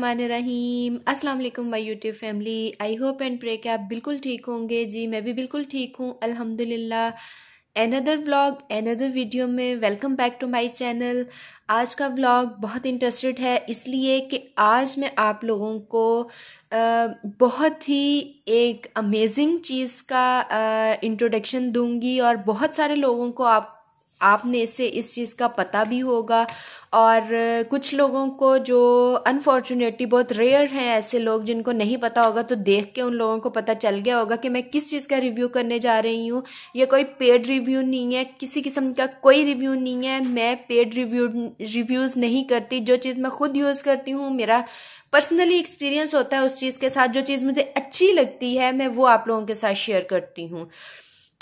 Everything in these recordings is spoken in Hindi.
रहीम अस्सलाम वालेकुम my YouTube family I hope and pray कि आप बिल्कुल ठीक होंगे जी मैं भी बिल्कुल ठीक हूँ अल्हम्दुलिल्लाह एनदर व्लॉग एनदर वीडियो में welcome back to my channel आज का व्लॉग बहुत इंटरेस्टेड है इसलिए कि आज मैं आप लोगों को बहुत ही एक अमेजिंग चीज़ का इंट्रोडक्शन दूंगी और बहुत सारे लोगों को आप आपने इससे इस चीज़ का पता भी होगा और कुछ लोगों को जो अनफॉर्चुनेटली बहुत रेयर हैं ऐसे लोग जिनको नहीं पता होगा तो देख के उन लोगों को पता चल गया होगा कि मैं किस चीज़ का रिव्यू करने जा रही हूँ ये कोई पेड रिव्यू नहीं है किसी किस्म का कोई रिव्यू नहीं है मैं पेड रिव्यू रिव्यूज़ नहीं करती जो चीज़ मैं खुद यूज़ करती हूँ मेरा पर्सनली एक्सपीरियंस होता है उस चीज़ के साथ जो चीज़ मुझे अच्छी लगती है मैं वो आप लोगों के साथ शेयर करती हूँ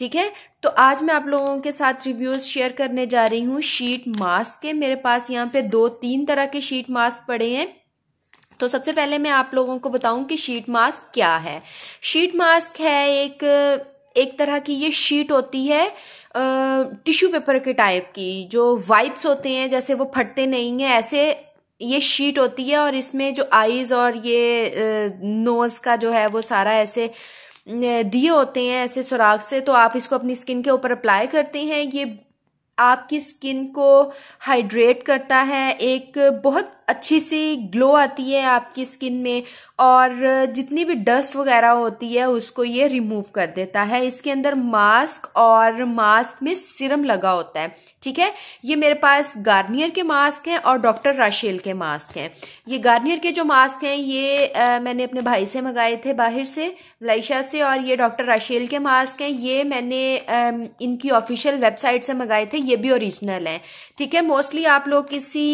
ठीक है तो आज मैं आप लोगों के साथ रिव्यूज़ शेयर करने जा रही हूँ शीट मास्क के मेरे पास यहाँ पे दो तीन तरह के शीट मास्क पड़े हैं तो सबसे पहले मैं आप लोगों को बताऊं कि शीट मास्क क्या है शीट मास्क है एक एक तरह की ये शीट होती है टिश्यू पेपर के टाइप की जो वाइप्स होते हैं जैसे वो फटते नहीं हैं ऐसे ये शीट होती है और इसमें जो आईज और ये नोज का जो है वो सारा ऐसे दिए होते हैं ऐसे सुराख से तो आप इसको अपनी स्किन के ऊपर अप्लाई करते हैं ये आपकी स्किन को हाइड्रेट करता है एक बहुत अच्छी सी ग्लो आती है आपकी स्किन में और जितनी भी डस्ट वगैरह होती है उसको ये रिमूव कर देता है इसके अंदर मास्क और मास्क में सिरम लगा होता है ठीक है ये मेरे पास गार्नियर के मास्क हैं और डॉक्टर राशेल के मास्क हैं ये गार्नियर के जो मास्क हैं ये आ, मैंने अपने भाई से मंगाए थे बाहर से लाइशा से और ये डॉक्टर राशेल के मास्क हैं ये मैंने आ, इनकी ऑफिशियल वेबसाइट से मंगाए थे ये भी ओरिजिनल हैं ठीक है मोस्टली आप लोग किसी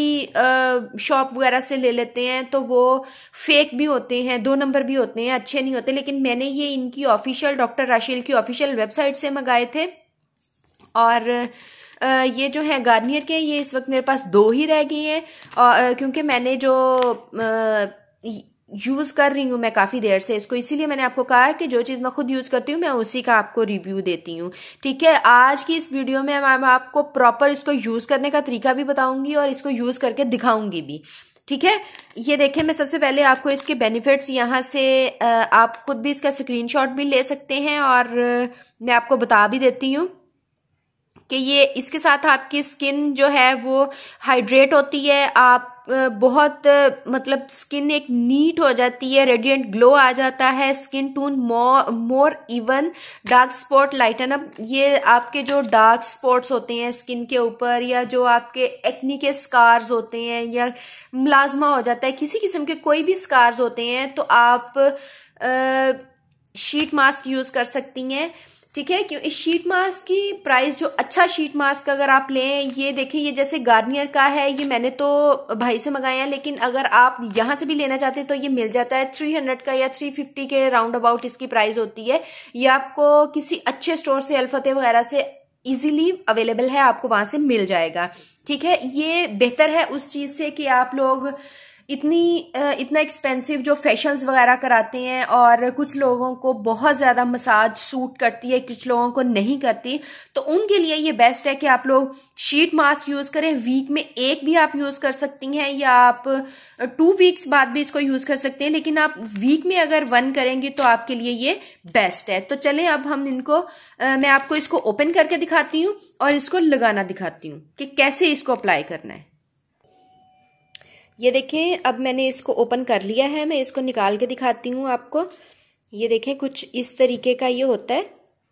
शॉप शॉप वगैरह से ले लेते हैं तो वो फेक भी होते हैं दो नंबर भी होते हैं अच्छे नहीं होते लेकिन मैंने ये इनकी ऑफिशियल डॉक्टर राशिल की ऑफिशियल वेबसाइट से मंगाए थे और ये जो है गार्नियर के ये इस वक्त मेरे पास दो ही रह गए हैं क्योंकि मैंने जो यूज कर रही हूं मैं काफी देर से इसको इसीलिए मैंने आपको कहा है कि जो चीज मैं खुद यूज करती हूं मैं उसी का आपको रिव्यू देती हूं ठीक है आज की इस वीडियो में मैं आपको प्रॉपर इसको यूज करने का तरीका भी बताऊंगी और इसको यूज करके दिखाऊंगी भी ठीक है ये देखें मैं सबसे पहले आपको इसके बेनिफिट्स यहाँ से आप खुद भी इसका स्क्रीनशॉट भी ले सकते हैं और मैं आपको बता भी देती हूँ कि ये इसके साथ आपकी स्किन जो है वो हाइड्रेट होती है आप बहुत मतलब स्किन एक नीट हो जाती है रेडिएंट ग्लो आ जाता है skin tone more even dark spot lighten अब ये आपके जो डार्क स्पॉट्स होते हैं स्किन के ऊपर या जो आपके एक्नी के स्कार्स होते हैं या मुलाजमा हो जाता है किसी किस्म के कोई भी स्कार्स होते हैं तो आप आ, शीट मास्क यूज कर सकती हैं ठीक है क्यों इस शीट मास्क की प्राइस जो अच्छा शीट मास्क अगर आप लें ये देखें ये जैसे गार्नियर का है ये मैंने तो भाई से मंगाया लेकिन अगर आप यहां से भी लेना चाहते हैं तो ये मिल जाता है 300 का या 350 के राउंड अबाउट इसकी प्राइस होती है ये आपको किसी अच्छे स्टोर से अल्फते वगैरह से इजीली अवेलेबल है आपको वहां से मिल जाएगा ठीक है ये बेहतर है उस चीज से कि आप लोग इतनी इतना एक्सपेंसिव जो फेशल्स वगैरह कराते हैं और कुछ लोगों को बहुत ज़्यादा मसाज सूट करती है कुछ लोगों को नहीं करती तो उनके लिए ये बेस्ट है कि आप लोग शीट मास्क यूज़ करें वीक में एक भी आप यूज़ कर सकती हैं या आप टू वीक्स बाद भी इसको यूज़ कर सकते हैं लेकिन आप वीक में अगर वन करेंगे तो आपके लिए ये बेस्ट है तो चलें अब हम इनको आ, मैं आपको इसको ओपन करके दिखाती हूँ और इसको लगाना दिखाती हूँ कि कैसे इसको अप्लाई करना है ये देखें अब मैंने इसको ओपन कर लिया है मैं इसको निकाल के दिखाती हूँ आपको ये देखें कुछ इस तरीके का ये होता है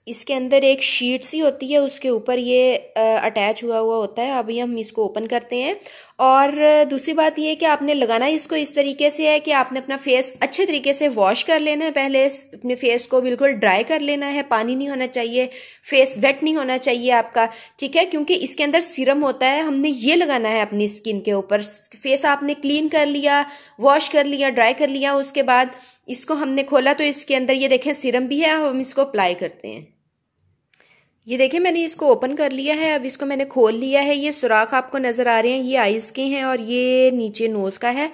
इसके अंदर एक शीट सी होती है उसके ऊपर ये अटैच हुआ हुआ होता है अभी हम इसको ओपन करते हैं और दूसरी बात ये कि आपने लगाना इसको इस तरीके से है कि आपने अपना फेस अच्छे तरीके से वॉश कर लेना है पहले अपने फेस को बिल्कुल ड्राई कर लेना है पानी नहीं होना चाहिए फेस वेट नहीं होना चाहिए आपका ठीक है क्योंकि इसके अंदर सीरम होता है हमने ये लगाना है अपनी स्किन के ऊपर फेस आपने क्लीन कर लिया वॉश कर लिया ड्राई कर लिया उसके बाद इसको हमने खोला तो इसके अंदर ये देखें सीरम भी है हम इसको अप्लाई करते हैं ये देखिए मैंने इसको ओपन कर लिया है अब इसको मैंने खोल लिया है ये सुराख आपको नज़र आ रहे हैं ये आइज़ के हैं और ये नीचे नोज़ का है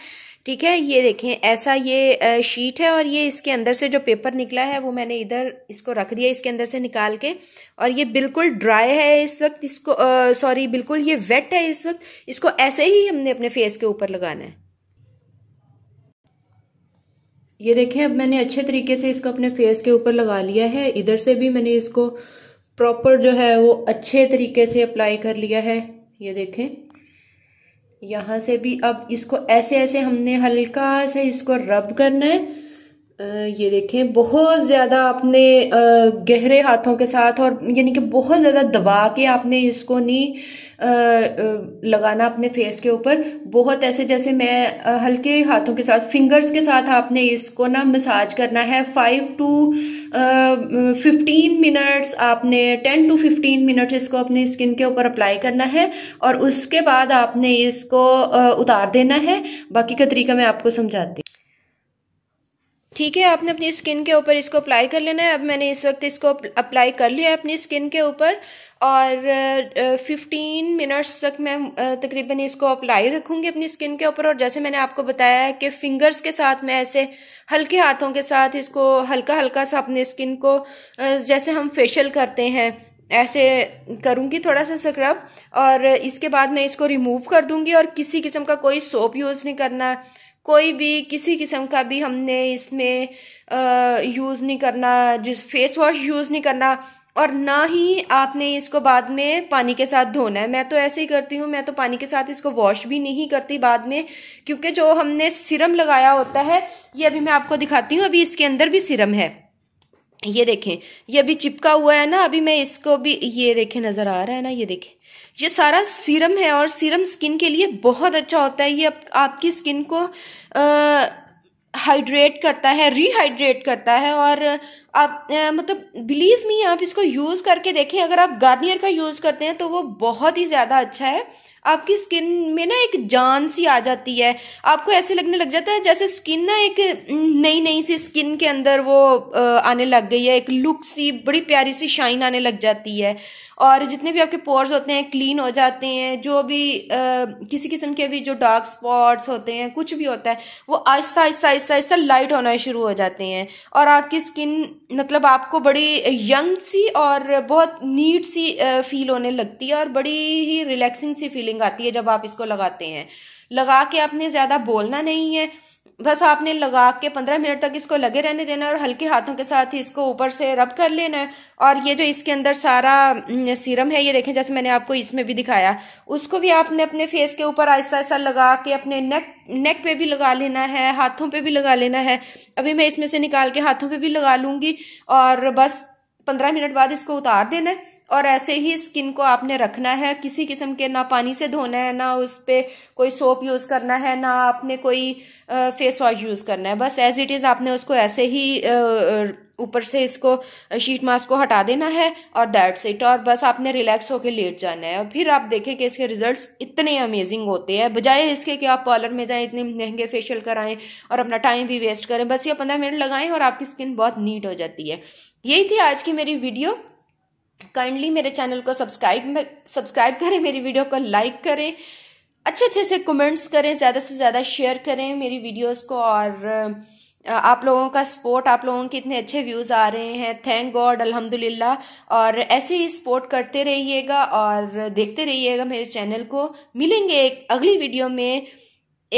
ठीक है ये देखें ऐसा ये शीट है और ये इसके अंदर से जो पेपर निकला है वो मैंने इधर इसको रख दिया इसके अंदर से निकाल के और ये बिल्कुल ड्राई है इस वक्त इसको सॉरी बिल्कुल ये वेट है इस वक्त इसको ऐसे ही हमने अपने फेस के ऊपर लगाना है ये देखें अब मैंने अच्छे तरीके से इसको अपने फेस के ऊपर लगा लिया है इधर से भी मैंने इसको प्रॉपर जो है वो अच्छे तरीके से अप्लाई कर लिया है ये देखें यहाँ से भी अब इसको ऐसे ऐसे हमने हल्का से इसको रब करना है ये देखें बहुत ज़्यादा आपने गहरे हाथों के साथ और यानी कि बहुत ज़्यादा दबा के आपने इसको नहीं लगाना अपने फेस के ऊपर बहुत ऐसे जैसे मैं हल्के हाथों के साथ फिंगर्स के साथ आपने इसको ना मसाज करना है फाइव टू फिफ्टीन मिनट्स आपने टेन टू फिफ्टीन मिनट इसको अपने स्किन के ऊपर अप्लाई करना है और उसके बाद आपने इसको उतार देना है बाकी का तरीका मैं आपको समझाती ठीक है आपने अपनी स्किन के ऊपर इसको अप्लाई कर लेना है अब मैंने इस वक्त इसको अप्लाई कर लिया है अपनी स्किन के ऊपर और फिफ्टीन मिनट्स तक मैं तकरीबन इसको अप्लाई रखूंगी अपनी स्किन के ऊपर और जैसे मैंने आपको बताया है कि फिंगर्स के साथ मैं ऐसे हल्के हाथों के साथ इसको हल्का हल्का सा अपने स्किन को जैसे हम फेशियल करते हैं ऐसे करूँगी थोड़ा सा स्क्रब और इसके बाद मैं इसको रिमूव कर दूंगी और किसी किस्म का कोई सोप यूज़ नहीं करना कोई भी किसी किस्म का भी हमने इसमें यूज़ नहीं करना जिस फेस वॉश यूज़ नहीं करना और ना ही आपने इसको बाद में पानी के साथ धोना है मैं तो ऐसे ही करती हूँ मैं तो पानी के साथ इसको वॉश भी नहीं करती बाद में क्योंकि जो हमने सिरम लगाया होता है ये अभी मैं आपको दिखाती हूँ अभी इसके अंदर भी सिरम है ये देखें ये अभी चिपका हुआ है ना अभी मैं इसको भी ये देखें नज़र आ रहा है ना ये देखें ये सारा सीरम है और सीरम स्किन के लिए बहुत अच्छा होता है ये आप, आपकी स्किन को आ, हाइड्रेट करता है रिहाइड्रेट करता है और आप आ, मतलब बिलीव मी आप इसको यूज़ करके देखें अगर आप गार्नियर का यूज़ करते हैं तो वो बहुत ही ज़्यादा अच्छा है आपकी स्किन में ना एक जान सी आ जाती है आपको ऐसे लगने लग जाता है जैसे स्किन ना एक नई नई सी स्किन के अंदर वो आने लग गई है एक लुक सी बड़ी प्यारी सी शाइन आने लग जाती है और जितने भी आपके पोर्स होते हैं क्लीन हो जाते हैं जो भी आ, किसी किस्म के भी जो डार्क स्पॉट्स होते हैं कुछ भी होता है वो आहिस्ता आहिस्ता आहिस्ता आहिस्ता लाइट होना शुरू हो जाते हैं और आपकी स्किन मतलब आपको बड़ी यंग सी और बहुत नीट सी फील होने लगती है और बड़ी ही रिलैक्सिंग सी फीलिंग आती है जब आप इसको लगाते हैं लगा के आपने ज़्यादा बोलना नहीं है बस आपने लगा के पंद्रह मिनट तक इसको लगे रहने देना और हल्के हाथों के साथ ही इसको ऊपर से रब कर लेना है और ये जो इसके अंदर सारा सीरम है ये देखें जैसे मैंने आपको इसमें भी दिखाया उसको भी आपने अपने फेस के ऊपर ऐसा ऐसा लगा के अपने नेक नेक पे भी लगा लेना है हाथों पे भी लगा लेना है अभी मैं इसमें से निकाल के हाथों पे भी लगा लूंगी और बस पंद्रह मिनट बाद इसको उतार देना है और ऐसे ही स्किन को आपने रखना है किसी किस्म के ना पानी से धोना है ना उस पर कोई सोप यूज़ करना है ना आपने कोई फेस वॉश यूज़ करना है बस एज इट इज़ आपने उसको ऐसे ही ऊपर से इसको शीट मास्क को हटा देना है और दैट्स इट और बस आपने रिलैक्स होकर लेट जाना है और फिर आप देखें कि इसके रिजल्ट्स इतने अमेजिंग होते हैं बजाय इसके कि आप पार्लर में जाएं इतने महंगे फेशियल कराएं और अपना टाइम भी वेस्ट करें बस ये पंद्रह मिनट लगाएं और आपकी स्किन बहुत नीट हो जाती है यही थी आज की मेरी वीडियो काइंडली मेरे चैनल को सब्सक्राइब सब्सक्राइब करें मेरी वीडियो को लाइक करें अच्छे अच्छे से कमेंट्स करें ज़्यादा से ज़्यादा शेयर करें मेरी वीडियोस को और आप लोगों का सपोर्ट आप लोगों के इतने अच्छे व्यूज़ आ रहे हैं थैंक गॉड अल्हम्दुलिल्लाह और ऐसे ही सपोर्ट करते रहिएगा और देखते रहिएगा मेरे चैनल को मिलेंगे एक अगली वीडियो में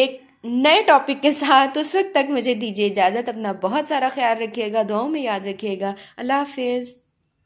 एक नए टॉपिक के साथ उस वक्त तक मुझे दीजिए इजाज़त अपना बहुत सारा ख्याल रखिएगा दुआओं में याद रखिएगा अल्लाह हाफिज़